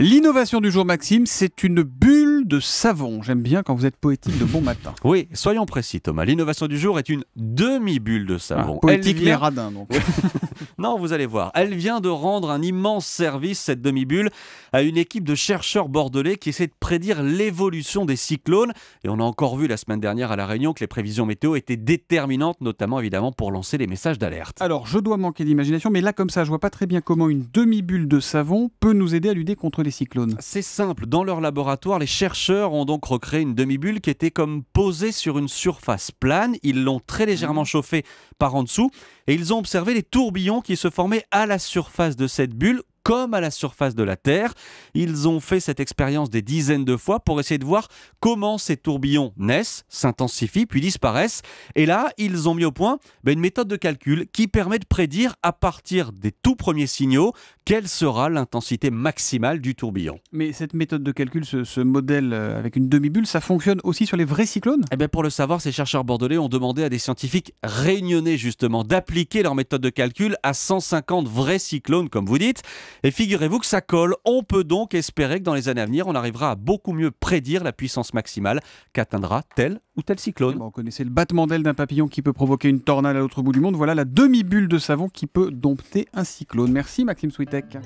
L'innovation du jour, Maxime, c'est une bulle de savon. J'aime bien quand vous êtes poétique de bon matin. Oui, soyons précis, Thomas. L'innovation du jour est une demi-bulle de savon. Ah, poétique les radins, donc. non, vous allez voir. Elle vient de rendre un immense service, cette demi-bulle, à une équipe de chercheurs bordelais qui essaie de prédire l'évolution des cyclones. Et on a encore vu la semaine dernière à La Réunion que les prévisions météo étaient déterminantes, notamment évidemment pour lancer les messages d'alerte. Alors, je dois manquer d'imagination, mais là, comme ça, je vois pas très bien comment une demi-bulle de savon peut nous aider à lutter contre les cyclones. C'est simple. Dans leur laboratoire, les chercheurs ont donc recréé une demi-bulle qui était comme posée sur une surface plane. Ils l'ont très légèrement chauffée par en dessous et ils ont observé les tourbillons qui se formaient à la surface de cette bulle comme à la surface de la Terre. Ils ont fait cette expérience des dizaines de fois pour essayer de voir comment ces tourbillons naissent, s'intensifient, puis disparaissent. Et là, ils ont mis au point ben, une méthode de calcul qui permet de prédire à partir des tout premiers signaux quelle sera l'intensité maximale du tourbillon. Mais cette méthode de calcul, ce, modèle euh, avec une demi-bulle, ça fonctionne aussi sur les vrais cyclones Eh bien pour le savoir, ces chercheurs bordelais ont demandé à des scientifiques réunionnais justement d'appliquer leur méthode de calcul à 150 vrais cyclones, comme vous dites. Et figurez-vous que ça colle. On peut donc espérer que dans les années à venir, on arrivera à beaucoup mieux prédire la puissance maximale qu'atteindra tel ou tel cyclone. on connaissait le battement d'aile d'un papillon qui peut provoquer une tornade à l'autre bout du monde. Voilà la demi-bulle de savon qui peut dompter un cyclone. Merci Maxime Switek.